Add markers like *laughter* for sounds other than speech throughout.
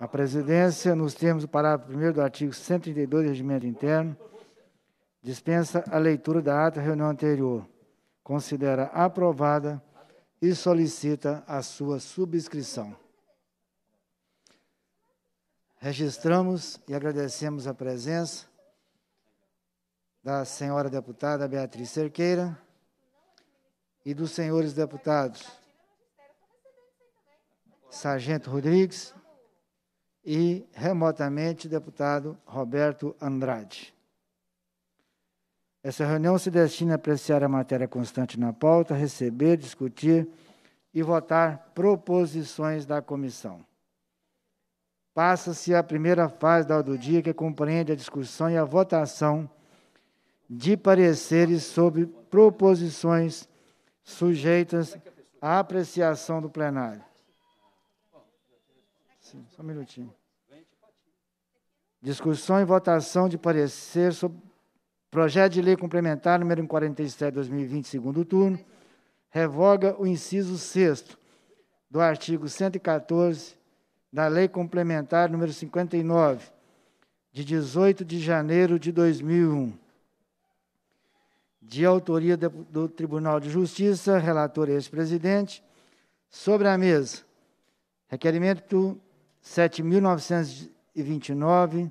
A presidência, nos termos do parágrafo 1 do artigo 132 do Regimento Interno, dispensa a leitura da ata da reunião anterior, considera aprovada e solicita a sua subscrição. Registramos e agradecemos a presença da senhora deputada Beatriz Cerqueira e dos senhores deputados Sargento Rodrigues e remotamente deputado Roberto Andrade. Essa reunião se destina a apreciar a matéria constante na pauta, receber, discutir e votar proposições da comissão. Passa-se a primeira fase da do dia, que compreende a discussão e a votação de pareceres sobre proposições sujeitas à apreciação do plenário. Sim, só um minutinho. Discussão e votação de parecer sobre projeto de lei complementar número 47 2020, segundo turno, revoga o inciso 6 do artigo 114 da Lei Complementar número 59, de 18 de janeiro de 2001. De autoria do Tribunal de Justiça, relator é ex-presidente, sobre a mesa. Requerimento 7.929,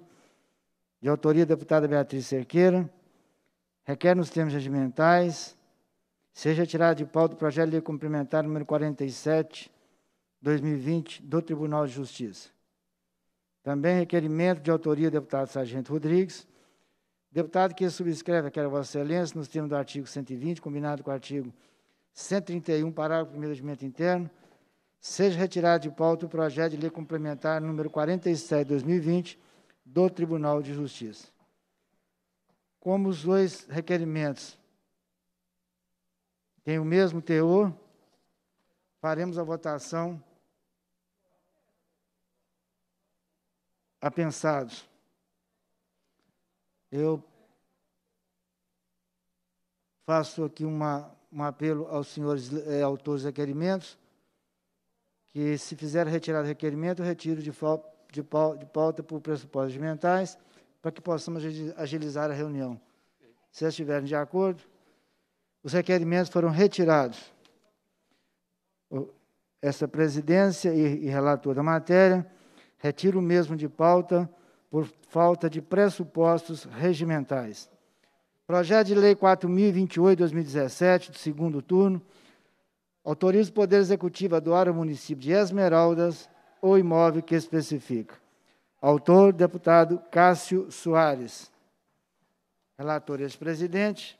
de autoria da deputada Beatriz Cerqueira, requer nos termos regimentais, seja tirado de pauta o projeto de lei complementar número 47, 2020, do Tribunal de Justiça. Também requerimento de autoria do deputado Sargento Rodrigues, deputado que subscreve, aquela Vossa Excelência, nos termos do artigo 120, combinado com o artigo 131, parágrafo 1 do regimento interno, seja retirado de pauta o projeto de lei complementar número 47 2020 do Tribunal de Justiça. Como os dois requerimentos têm o mesmo teor, faremos a votação apensados. Eu faço aqui uma, um apelo aos senhores eh, autores de requerimentos que se fizer retirar requerimento, retiro de, de, de pauta por pressupostos mentais, para que possamos agilizar a reunião. Se estiverem de acordo, os requerimentos foram retirados. Esta presidência e, e relator da matéria retiro mesmo de pauta por falta de pressupostos regimentais. Projeto de Lei 4028-2017, do segundo turno, Autoriza o Poder Executivo a doar ao município de Esmeraldas o imóvel que especifica. Autor, deputado Cássio Soares. Relator ex-presidente.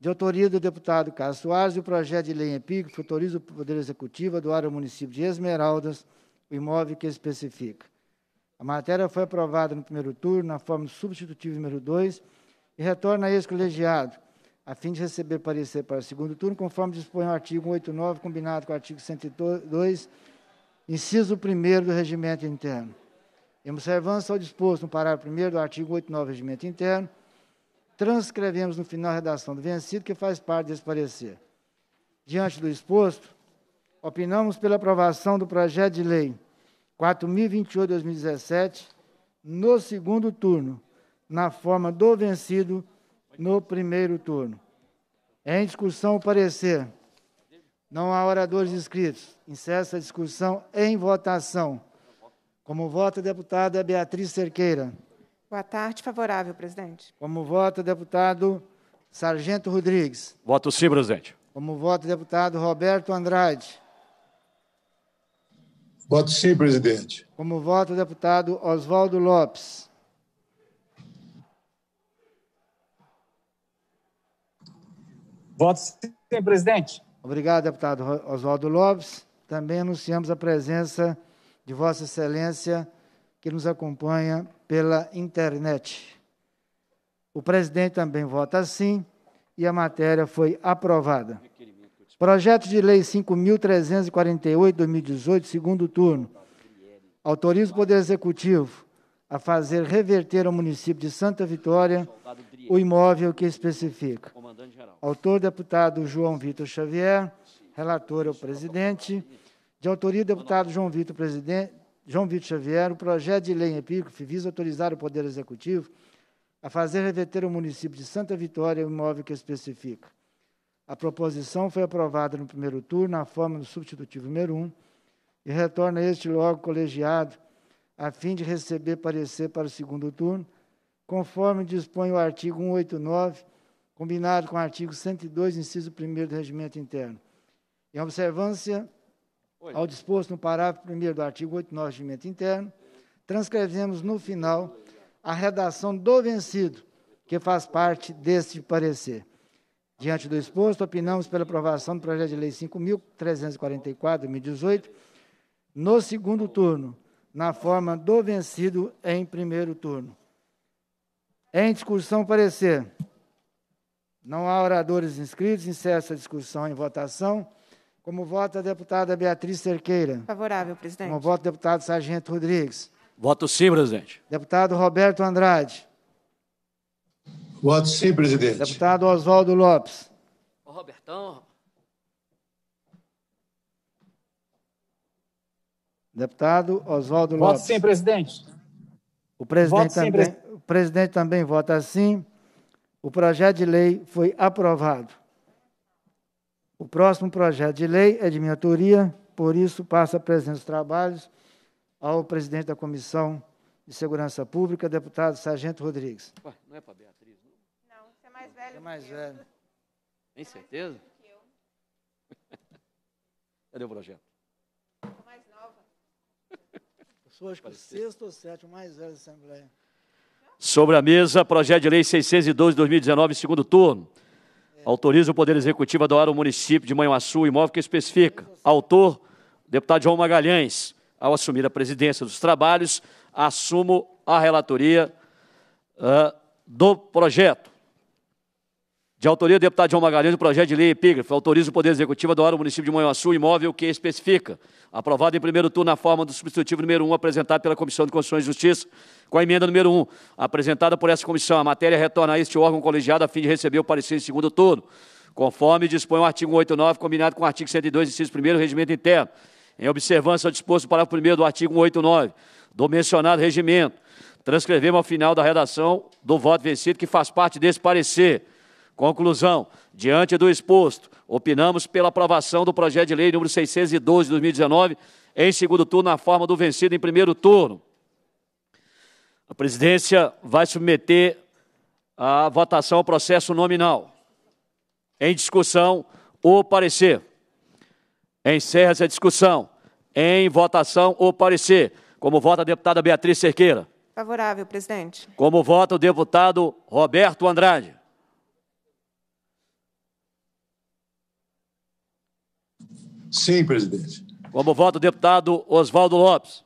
De autoria do deputado Cássio Soares, o projeto de lei em epígrafe autoriza o Poder Executivo a doar ao município de Esmeraldas o imóvel que especifica. A matéria foi aprovada no primeiro turno, na forma substitutiva número 2, e retorna a ex-colegiado, a fim de receber parecer para o segundo turno, conforme dispõe o artigo 189, combinado com o artigo 102, inciso 1 do Regimento Interno. Em observância ao disposto no parágrafo 1 do artigo 89 do Regimento Interno, transcrevemos no final a redação do vencido, que faz parte desse parecer. Diante do exposto, opinamos pela aprovação do projeto de lei 4028-2017, no segundo turno, na forma do vencido no primeiro turno. É em discussão, o parecer. Não há oradores inscritos. Encerra a discussão em votação. Como vota a deputada Beatriz Cerqueira. Boa tarde, favorável, presidente. Como vota o deputado Sargento Rodrigues. Voto sim, presidente. Como vota o deputado Roberto Andrade. Voto sim, presidente. Como vota o deputado Oswaldo Lopes. Voto sim, presidente. Obrigado, deputado Oswaldo Lopes. Também anunciamos a presença de Vossa Excelência, que nos acompanha pela internet. O presidente também vota sim e a matéria foi aprovada. Projeto de Lei 5.348-2018, segundo turno. Autoriza o Poder Executivo a fazer reverter ao município de Santa Vitória o imóvel que especifica. Autor, deputado João Vitor Xavier. Relator é o presidente. De autoria, deputado João Vitor, presidente, João Vitor Xavier, o projeto de lei em epígrafe visa autorizar o Poder Executivo a fazer reverter o município de Santa Vitória o imóvel que especifica. A proposição foi aprovada no primeiro turno, na forma do substitutivo número 1, e retorna este logo colegiado, a fim de receber parecer para o segundo turno, conforme dispõe o artigo 189, combinado com o artigo 102, inciso 1 do Regimento Interno. Em observância Oi. ao disposto no parágrafo 1 do artigo 89 do Regimento Interno, transcrevemos no final a redação do vencido, que faz parte deste parecer. Diante do exposto, opinamos pela aprovação do projeto de lei 5.344, 2018, no segundo turno, na forma do vencido em primeiro turno. É em discussão, parecer. Não há oradores inscritos. Incesso a discussão em votação. Como vota a deputada Beatriz Cerqueira? Favorável, presidente. Como vota o deputado Sargento Rodrigues? Voto sim, presidente. Deputado Roberto Andrade. Voto sim, presidente. Deputado Oswaldo Lopes. Ô, Robertão. Deputado Oswaldo Lopes. Voto sim, presidente. O presidente, também, o presidente também vota sim. O projeto de lei foi aprovado. O próximo projeto de lei é de minha autoria, por isso passa a presença dos trabalhos ao presidente da Comissão de Segurança Pública, deputado Sargento Rodrigues. Ué, não é para Beatriz, não? Não, você é mais velho. Você é mais velho. Tem certeza? *laughs* Cadê o projeto? Sou, acho que o sexto ou sétimo mais velho da Assembleia. Sobre a mesa, projeto de lei 612 2019, segundo turno. É. Autoriza o Poder Executivo a doar ao município de Manhuaçu o imóvel que especifica. Autor, deputado João Magalhães. Ao assumir a presidência dos trabalhos, assumo a relatoria uh, do projeto de autoria do deputado João Magalhães, o projeto de lei é epígrafe autoriza o Poder Executivo a doar ao município de Manhuaçu imóvel que especifica, aprovado em primeiro turno na forma do substitutivo número 1 apresentado pela Comissão de Constituição e Justiça, com a emenda número 1, apresentada por essa comissão. A matéria retorna a este órgão colegiado a fim de receber o parecer em segundo turno, conforme dispõe o artigo 189, combinado com o artigo 102, inciso 1 do Regimento Interno, em observância ao disposto no parágrafo 1 do artigo 189 do mencionado regimento. Transcrevemos ao final da redação do voto vencido que faz parte desse parecer. Conclusão: diante do exposto, opinamos pela aprovação do projeto de lei número 612 de 2019, em segundo turno, na forma do vencido em primeiro turno. A presidência vai submeter à votação ao processo nominal. Em discussão, o parecer. Encerra-se a discussão. Em votação, o parecer. Como vota a deputada Beatriz Cerqueira? Favorável, presidente. Como vota o deputado Roberto Andrade? Sim, presidente. Como voto o deputado Oswaldo Lopes?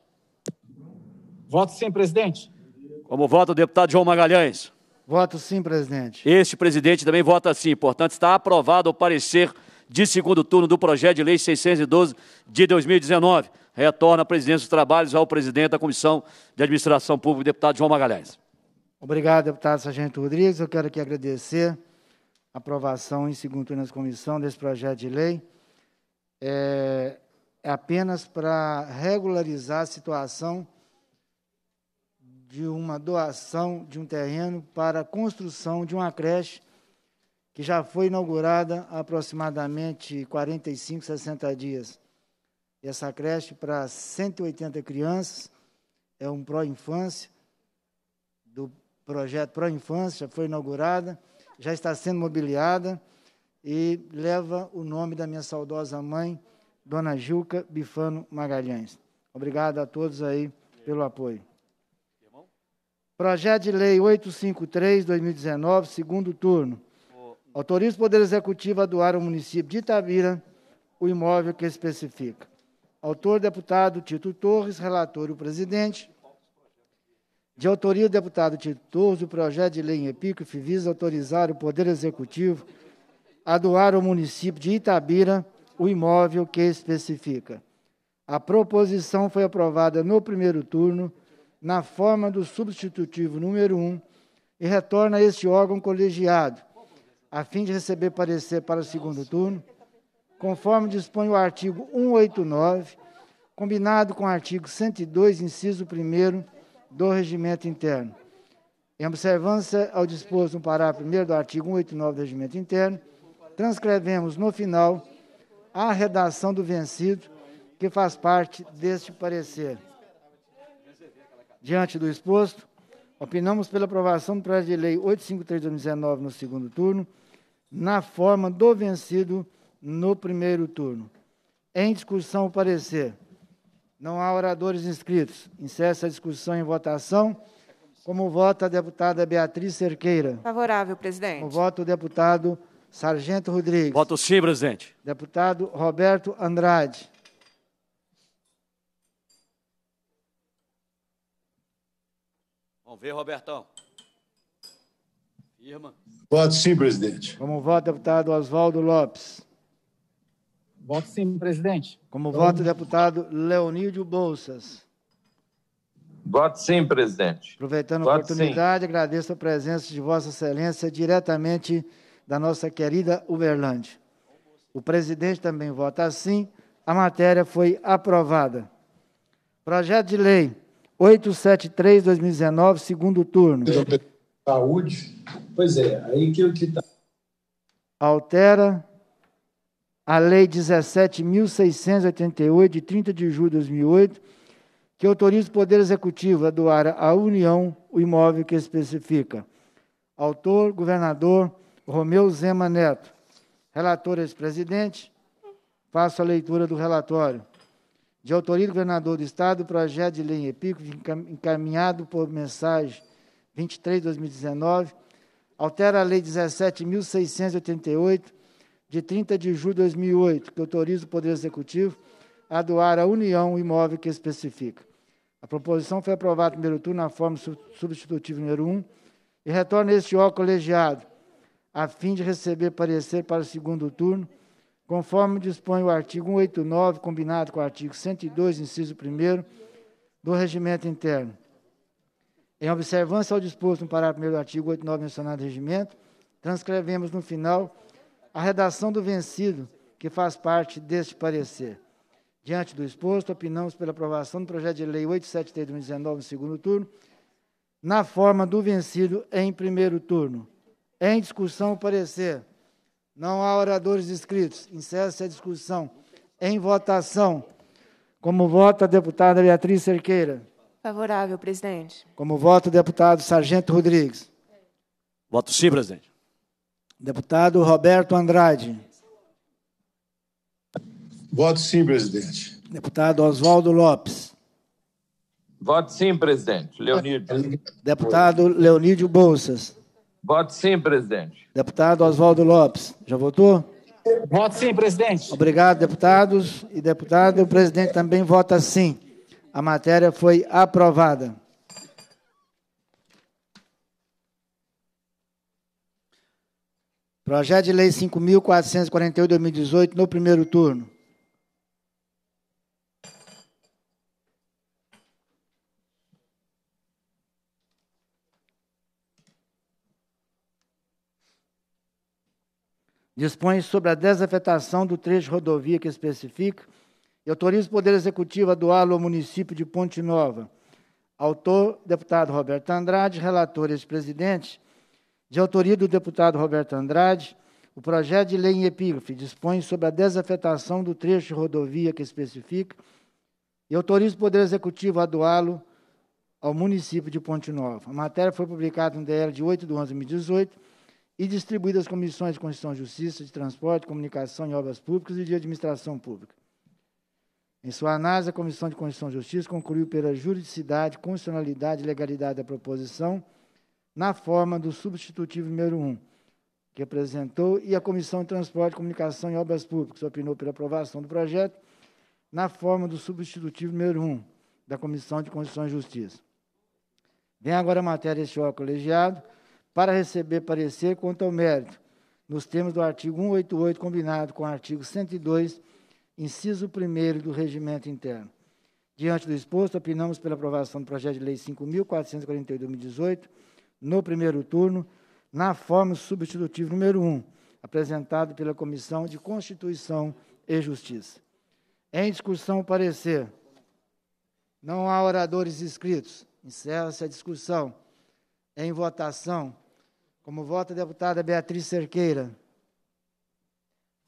Voto sim, presidente. Como voto o deputado João Magalhães? Voto sim, presidente. Este presidente também vota sim. Portanto, está aprovado o parecer de segundo turno do projeto de lei 612 de 2019. Retorna a presidência dos trabalhos ao presidente da Comissão de Administração Pública, deputado João Magalhães. Obrigado, deputado Sargento Rodrigues. Eu quero aqui agradecer a aprovação em segundo turno da comissão desse projeto de lei é, é apenas para regularizar a situação de uma doação de um terreno para a construção de uma creche que já foi inaugurada há aproximadamente 45, 60 dias. E essa creche para 180 crianças, é um pró-infância, do projeto Pró-Infância, já foi inaugurada, já está sendo mobiliada e leva o nome da minha saudosa mãe, Dona Juca Bifano Magalhães. Obrigado a todos aí pelo apoio. Projeto de Lei 853-2019, segundo turno. Autoriza o Poder Executivo a doar ao município de Itabira o imóvel que especifica. Autor, deputado Tito Torres, relator e o presidente. De autoria do deputado Tito Torres, o projeto de lei em EPICO visa autorizar o Poder Executivo a doar ao município de Itabira o imóvel que especifica. A proposição foi aprovada no primeiro turno, na forma do substitutivo número 1, e retorna a este órgão colegiado, a fim de receber parecer para o segundo turno, conforme dispõe o artigo 189, combinado com o artigo 102, inciso 1 do Regimento Interno. Em observância ao disposto no parágrafo 1 do artigo 189 do Regimento Interno, transcrevemos no final a redação do vencido, que faz parte deste parecer. Diante do exposto, opinamos pela aprovação do projeto de lei 853-2019 no segundo turno, na forma do vencido no primeiro turno. Em discussão, o parecer. Não há oradores inscritos. Encerra a discussão em votação. Como vota a deputada Beatriz Cerqueira? Favorável, presidente. Como vota o deputado Sargento Rodrigues. Voto sim, presidente. Deputado Roberto Andrade. Vamos ver, Robertão. Firma. Voto sim, presidente. Como voto, deputado Oswaldo Lopes. Voto sim, presidente. Como voto, deputado Leonídio Bolsas. Voto sim, presidente. Aproveitando a oportunidade, sim. agradeço a presença de Vossa Excelência diretamente da nossa querida Uberlândia. O presidente também vota assim. A matéria foi aprovada. Projeto de lei 873-2019, segundo turno. Saúde. Pois é, aí que eu que tá- Altera a Lei 17.688, de 30 de julho de 2008, que autoriza o Poder Executivo a doar à União o imóvel que especifica. Autor, governador Romeu Zema Neto. Relator, ex-presidente, faço a leitura do relatório. De autoria do governador do Estado, o projeto de lei em Epico, encaminhado por mensagem 23-2019, altera a Lei 17.688, de 30 de julho de 2008, que autoriza o Poder Executivo a doar à União o imóvel que especifica. A proposição foi aprovada no primeiro turno na forma substitutiva número 1 e retorna este órgão colegiado a fim de receber parecer para o segundo turno, conforme dispõe o artigo 189, combinado com o artigo 102, inciso 1 do Regimento Interno. Em observância ao disposto no parágrafo 1 do artigo 89 mencionado do Regimento, transcrevemos no final a redação do vencido que faz parte deste parecer. Diante do exposto, opinamos pela aprovação do projeto de lei 873 2019 no segundo turno, na forma do vencido em primeiro turno. Em discussão, o parecer. Não há oradores inscritos. Encerra-se a discussão. Em votação. Como vota a deputada Beatriz Cerqueira? Favorável, presidente. Como vota o deputado Sargento Rodrigues? Voto sim, presidente. Deputado Roberto Andrade. Voto sim, presidente. Deputado Oswaldo Lopes. Voto sim, presidente. Leonídio. Deputado Leonídio Bolsas. Voto sim, presidente. Deputado Oswaldo Lopes, já votou? Voto sim, presidente. Obrigado, deputados e deputado. O presidente também vota sim. A matéria foi aprovada. Projeto de Lei 5.448-2018, no primeiro turno. dispõe sobre a desafetação do trecho rodovia que especifica e autoriza o Poder Executivo a doá-lo ao município de Ponte Nova. Autor, deputado Roberto Andrade, relator ex-presidente, de autoria do deputado Roberto Andrade, o projeto de lei em epígrafe dispõe sobre a desafetação do trecho rodovia que especifica e autoriza o Poder Executivo a doá-lo ao município de Ponte Nova. A matéria foi publicada no DL de 8 de 11 de 2018 e distribuídas comissões de Constituição e Justiça, de Transporte, Comunicação e Obras Públicas e de Administração Pública. Em sua análise, a Comissão de Constituição e Justiça concluiu pela juridicidade, constitucionalidade e legalidade da proposição na forma do substitutivo número 1, que apresentou, e a Comissão de Transporte, Comunicação e Obras Públicas opinou pela aprovação do projeto na forma do substitutivo número 1 da Comissão de Constituição e Justiça. Vem agora a matéria este colegiado para receber parecer quanto ao mérito, nos termos do artigo 188, combinado com o artigo 102, inciso 1 do Regimento Interno. Diante do exposto, opinamos pela aprovação do projeto de lei 5.448-2018, no primeiro turno, na forma substitutiva número 1, apresentado pela Comissão de Constituição e Justiça. Em discussão, parecer. Não há oradores inscritos. Encerra-se a discussão. Em votação. Como vota a deputada Beatriz Cerqueira.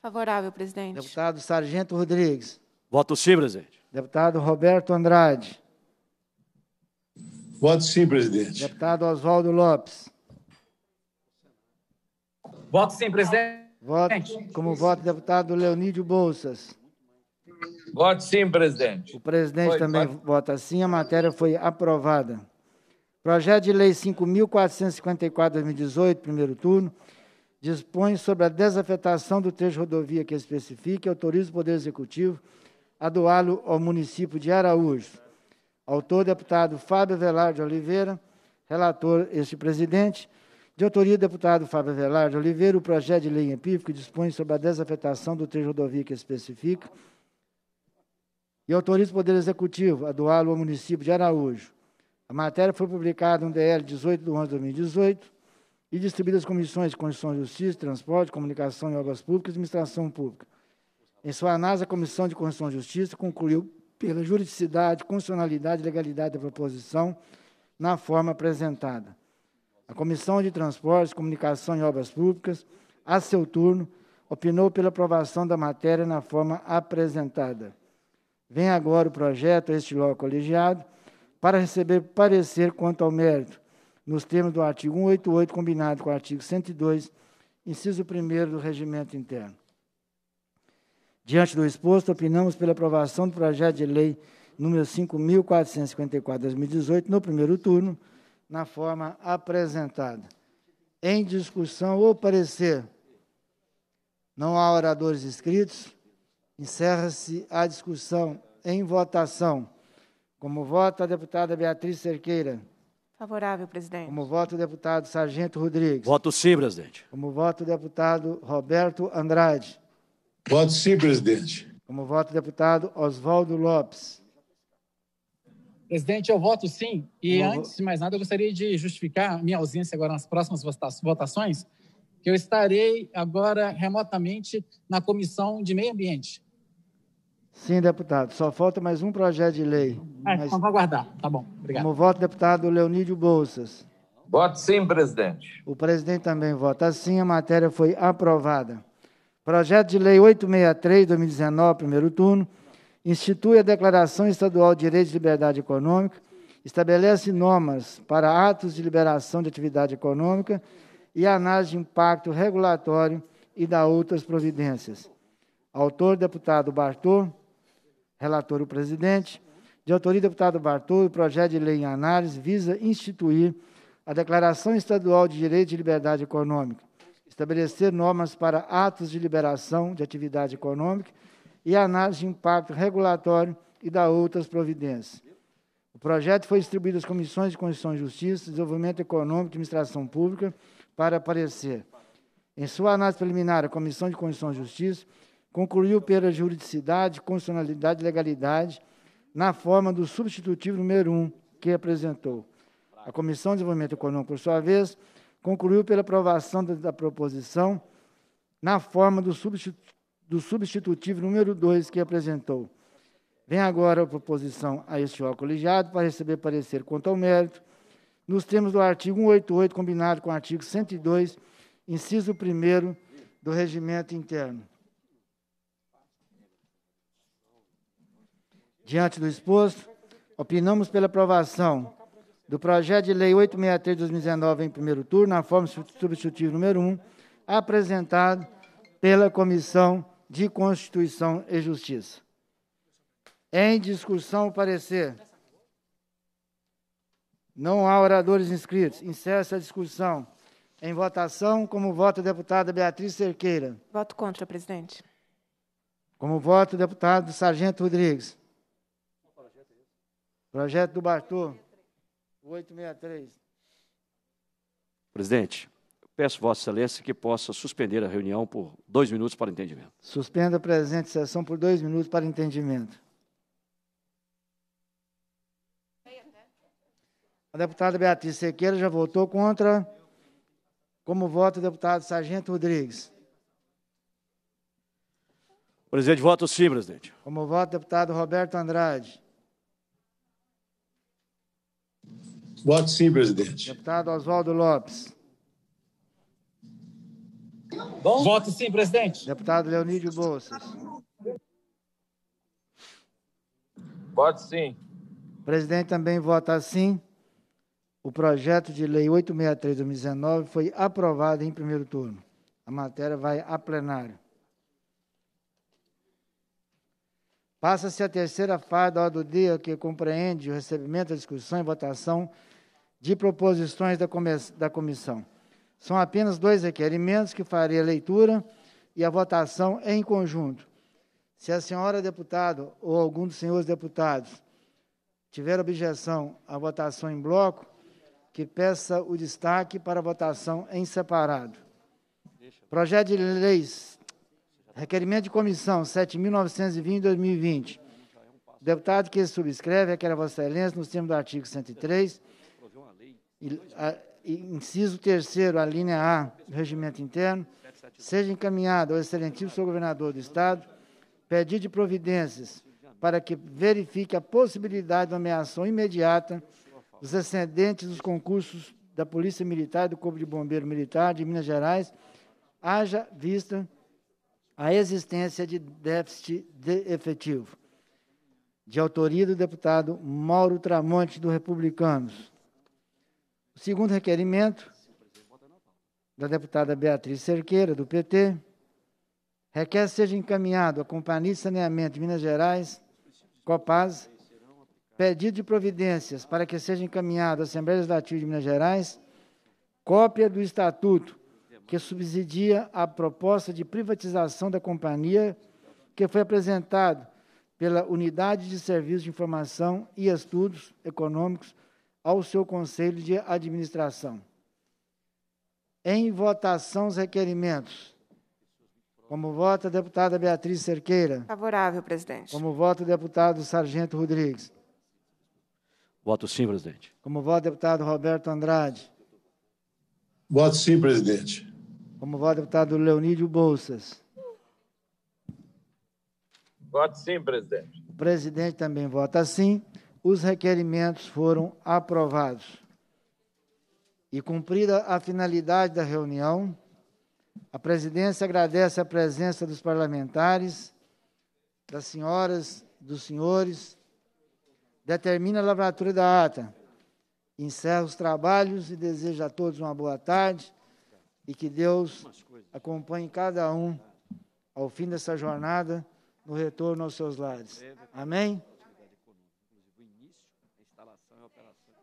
Favorável, presidente. Deputado Sargento Rodrigues. Voto sim, presidente. Deputado Roberto Andrade. Voto sim, presidente. Deputado Oswaldo Lopes. Voto sim, presidente. Voto, como voto, deputado Leonídio Bolsas. Voto sim, presidente. O presidente foi, também vota sim. A matéria foi aprovada. Projeto de Lei 5.454-2018, primeiro turno, dispõe sobre a desafetação do trecho rodoviário rodovia que especifica e autoriza o Poder Executivo a doá-lo ao município de Araújo. Autor, deputado Fábio Velar de Oliveira. Relator, este presidente. De autoria deputado Fábio Velar de Oliveira, o projeto de lei empírico dispõe sobre a desafetação do trecho rodoviário rodovia que especifica e autoriza o Poder Executivo a doá-lo ao município de Araújo. A matéria foi publicada no DL 18 de 11 de 2018 e distribuída às comissões de Constituição e Justiça, Transporte, Comunicação e Obras Públicas e Administração Pública. Em sua análise, a Comissão de Constituição e Justiça concluiu pela juridicidade, constitucionalidade e legalidade da proposição na forma apresentada. A Comissão de Transportes, Comunicação e Obras Públicas, a seu turno, opinou pela aprovação da matéria na forma apresentada. Vem agora o projeto este logo colegiado para receber parecer quanto ao mérito, nos termos do artigo 188, combinado com o artigo 102, inciso 1 do Regimento Interno. Diante do exposto, opinamos pela aprovação do projeto de lei número 5.454-2018, no primeiro turno, na forma apresentada. Em discussão ou parecer, não há oradores inscritos, encerra-se a discussão em votação. Como voto a deputada Beatriz Cerqueira. Favorável, presidente. Como voto o deputado Sargento Rodrigues. Voto sim, presidente. Como voto o deputado Roberto Andrade. Voto sim, presidente. Como voto o deputado Oswaldo Lopes. Presidente, eu voto sim. E Como antes de mais nada, eu gostaria de justificar minha ausência agora nas próximas votações, que eu estarei agora remotamente na Comissão de Meio Ambiente. Sim, deputado. Só falta mais um projeto de lei. É, mas... Então vou aguardar. Tá bom. Obrigado. Como voto, deputado Leonídio Bolsas. Voto sim, presidente. O presidente também vota sim. A matéria foi aprovada. Projeto de Lei 863, 2019, primeiro turno, institui a Declaração Estadual de Direito de Liberdade Econômica, estabelece normas para atos de liberação de atividade econômica e análise de impacto regulatório e da outras providências. Autor, deputado Bartô. Relator o presidente. De autoria do deputado Bartolo, o projeto de lei em análise visa instituir a Declaração Estadual de Direito e Liberdade Econômica, estabelecer normas para atos de liberação de atividade econômica e análise de impacto regulatório e da outras providências. O projeto foi distribuído às Comissões de Constituição e Justiça, Desenvolvimento Econômico e Administração Pública para aparecer. Em sua análise preliminar, a Comissão de Constituição e Justiça concluiu pela juridicidade, constitucionalidade e legalidade, na forma do substitutivo número 1 um que apresentou. A Comissão de Desenvolvimento Econômico, por sua vez, concluiu pela aprovação da, da proposição na forma do, substitu do substitutivo número 2 que apresentou. Vem agora a proposição a este órgão colegiado para receber parecer quanto ao mérito, nos termos do artigo 188, combinado com o artigo 102, inciso 1 do Regimento Interno. Diante do exposto, opinamos pela aprovação do projeto de lei 863 de 2019 em primeiro turno, na forma substitutiva número 1, apresentado pela Comissão de Constituição e Justiça. Em discussão, o parecer. Não há oradores inscritos. Inicia-se a discussão. Em votação, como voto a deputada Beatriz Cerqueira. Voto contra, presidente. Como voto o deputado Sargento Rodrigues. Projeto do Bartô. 863. Presidente, peço Vossa Excelência que possa suspender a reunião por dois minutos para entendimento. Suspenda a presente sessão por dois minutos para entendimento. A deputada Beatriz Sequeira já votou contra. Como voto, deputado Sargento Rodrigues? Presidente, voto sim, presidente. Como voto, deputado Roberto Andrade? Voto sim, presidente. Deputado Oswaldo Lopes. Bom. Voto sim, presidente. Deputado Leonídio Bolsas. Voto sim. O presidente também vota sim. O projeto de lei 863-2019 foi aprovado em primeiro turno. A matéria vai a plenário. Passa-se a terceira fase da hora do dia, que compreende o recebimento, a discussão e votação de proposições da, comissão. São apenas dois requerimentos que farei a leitura e a votação em conjunto. Se a senhora deputada ou algum dos senhores deputados tiver objeção à votação em bloco, que peça o destaque para a votação em separado. Projeto de leis, requerimento de comissão 7.920-2020. Deputado que subscreve, requer é a Vossa Excelência, nos termos do artigo 103 inciso terceiro, a linha A do regimento interno, seja encaminhado ao excelentíssimo senhor governador do Estado pedido de providências para que verifique a possibilidade de nomeação imediata dos excedentes dos concursos da Polícia Militar e do Corpo de Bombeiro Militar de Minas Gerais, haja vista a existência de déficit de efetivo. De autoria do deputado Mauro Tramonte, do Republicanos. Segundo requerimento da deputada Beatriz Cerqueira, do PT, requer seja encaminhado à Companhia de Saneamento de Minas Gerais, COPAS, pedido de providências para que seja encaminhado à Assembleia Legislativa de Minas Gerais cópia do estatuto que subsidia a proposta de privatização da companhia que foi apresentado pela Unidade de Serviços de Informação e Estudos Econômicos ao seu conselho de administração. Em votação, os requerimentos. Como vota a deputada Beatriz Cerqueira? Favorável, presidente. Como vota o deputado Sargento Rodrigues? Voto sim, presidente. Como vota o deputado Roberto Andrade? Voto sim, presidente. Como vota o deputado Leonídio Bolsas? Voto sim, presidente. O presidente também vota sim os requerimentos foram aprovados. E cumprida a finalidade da reunião, a presidência agradece a presença dos parlamentares, das senhoras, dos senhores, determina a lavratura da ata, encerra os trabalhos e deseja a todos uma boa tarde e que Deus acompanhe cada um ao fim dessa jornada no retorno aos seus lares. Amém? instalação e operação.